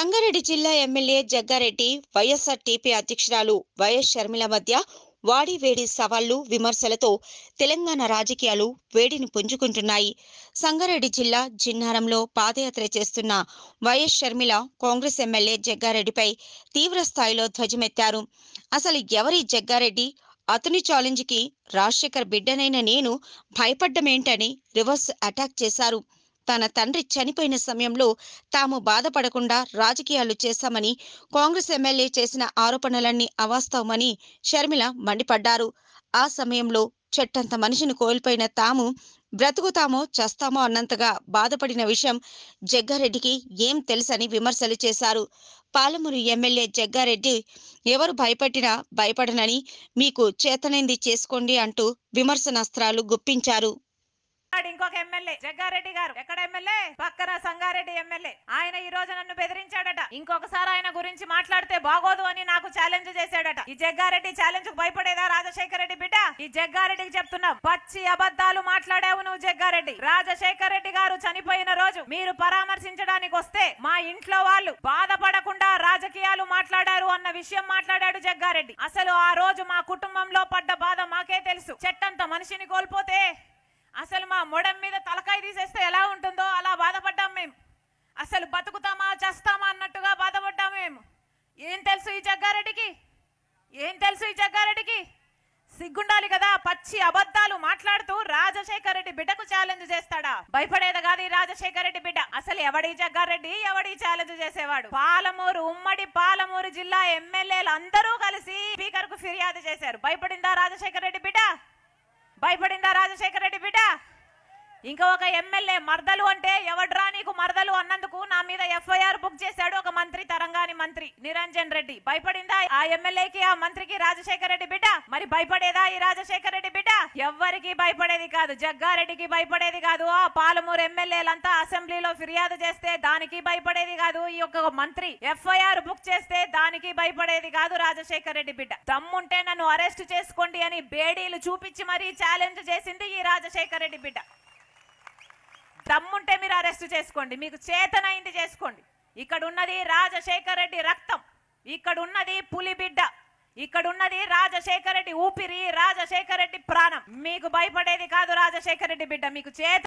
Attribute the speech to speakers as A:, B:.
A: సంగారెడ్డి జిల్లా MLA Jaggareddy YSR TP అధ్యక్షురాలు YS Sharmila మధ్య వాడి వేడి సవాళ్లు విమర్శలతో తెలంగాణ రాజకీయాలు వేడిని పుంజుకుంటున్నాయి సంగారెడ్డి జిల్లా జిన్నారంలో పాదయాత్ర చేస్తున్న వైఎస్ షర్మిల కాంగ్రెస్ ఎమ్మెల్యే జగ్గారెడ్డిపై తీవ్ర స్థాయిలో ధ్వజమెత్తారు అసలు ఎవరి జగ్గారెడ్డి అతని ఛాలెంజ్కి రాజశేఖర్ బిడ్డనైన నేను భయపడ్డమేంటని రివర్స్ అటాక్ చేశారు తన తండ్రి చనిపోయిన సమయంలో తాము బాధపడకుండా రాజకీయాలు చేశామని కాంగ్రెస్ ఎమ్మెల్యే చేసిన ఆరోపణలన్నీ అవాస్తవమని షర్మిల మండిపడ్డారు ఆ సమయంలో చెట్టంత మనిషిని కోల్పోయిన తాము బ్రతుకుతామో చేస్తామో అన్నంతగా బాధపడిన విషయం జగ్గారెడ్డికి ఏం తెలుసని విమర్శలు చేశారు పాలమూరు ఎమ్మెల్యే జగ్గారెడ్డి ఎవరు భయపెట్టినా భయపడనని మీకు చేతనైంది చేసుకోండి అంటూ విమర్శనాస్త్రాలు గుప్పించారు
B: ఇంకొక ఎమ్మెల్యే జగ్గారెడ్డి గారు ఎక్కడ ఎమ్మెల్యే పక్కన సంగారెడ్డి ఎమ్మెల్యే ఆయన ఈ రోజు నన్ను బెదిరించాడట ఇంకొకసారి ఆయన గురించి మాట్లాడితే బాగోదు అని నాకు ఛాలెంజ్ చేశాడట ఈ జగ్గారెడ్డి ఛాలెంజ్ కు భయపడేదా రాజశేఖర రెడ్డి బిడ్డ ఈ జగ్గారెడ్డికి చెప్తున్నా పచ్చి అబద్ధాలు మాట్లాడావు నువ్వు జగ్గారెడ్డి రాజశేఖర రెడ్డి గారు చనిపోయిన రోజు మీరు పరామర్శించడానికి వస్తే మా ఇంట్లో వాళ్ళు బాధపడకుండా రాజకీయాలు మాట్లాడారు అన్న విషయం మాట్లాడాడు జగ్గారెడ్డి అసలు ఆ రోజు మా కుటుంబంలో పడ్డ బాధ మాకే తెలుసు చెట్టంత మనిషిని కోల్పోతే అసలు మా మొడం మీద తలకాయ తీసేస్తే ఎలా ఉంటుందో అలా బాధపడ్డాం మేము అసలు బతుకుతామా చేస్తామా అన్నట్టుగా బాధపడ్డాం మేము ఏం తెలుసు ఈ జగ్గారెడ్డికి ఏం తెలుసు ఈ జగ్గారెడ్డికి సిగ్గుండాలి కదా పచ్చి అబద్ధాలు మాట్లాడుతూ రాజశేఖర్ రెడ్డి బిడ్డకు ఛాలెంజ్ చేస్తాడా భయపడేది కాదు ఈ రాజశేఖర్ రెడ్డి బిడ్డ అసలు ఎవడి జగ్గారెడ్డి ఎవడి ఛాలెంజ్ చేసేవాడు పాలమూరు ఉమ్మడి పాలమూరు జిల్లా ఎమ్మెల్యేలు అందరూ కలిసి స్పీకర్ కు ఫిర్యాదు చేశారు భయపడిందా రాజశేఖర్ రెడ్డి బిడ్డ భయపడిందా రాజశేఖర రెడ్డి బిడ్డ ఇంకా ఒక ఎమ్మెల్యే మరదలు అంటే ఎవడ్రా నీకు మరదలు అన్నందుకు నా మీద ఎఫ్ఐఆర్ బుక్ చేశాడు ఒక మంత్రి తరంగ పని మంత్రి నిరంజన్ రెడ్డి భయపడిందా ఆ ఎమ్మెల్యేకి ఆ మంత్రికి రాజశేఖర రెడ్డి బిడ్డ మరి భయపడేదా ఈ రాజశేఖర రెడ్డి బిడ్డ ఎవ్వరికి భయపడేది కాదు జగ్గారెడ్డికి భయపడేది కాదు ఆ పాలమూరు ఎమ్మెల్యేలంతా అసెంబ్లీలో ఫిర్యాదు చేస్తే దానికి భయపడేది కాదు ఈ యొక్క మంత్రి ఎఫ్ఐఆర్ బుక్ చేస్తే దానికి భయపడేది కాదు రాజశేఖర రెడ్డి బిడ్డ దమ్ముంటే నన్ను అరెస్ట్ చేసుకోండి అని బేడీలు చూపించి మరీ ఛాలెంజ్ చేసింది ఈ రాజశేఖర రెడ్డి బిడ్డ దమ్ముంటే మీరు అరెస్ట్ చేసుకోండి మీకు చేతనైంది చేసుకోండి ఇక్కడున్నది రాజశేఖర రెడ్డి రక్తం ఇక్కడున్నది పులిబిడ్డ ఇక్కడున్నది రాజశేఖర రెడ్డి ఊపిరి రాజశేఖర రెడ్డి ప్రాణం మీకు భయపడేది కాదు రాజశేఖర రెడ్డి బిడ్డ మీకు చేత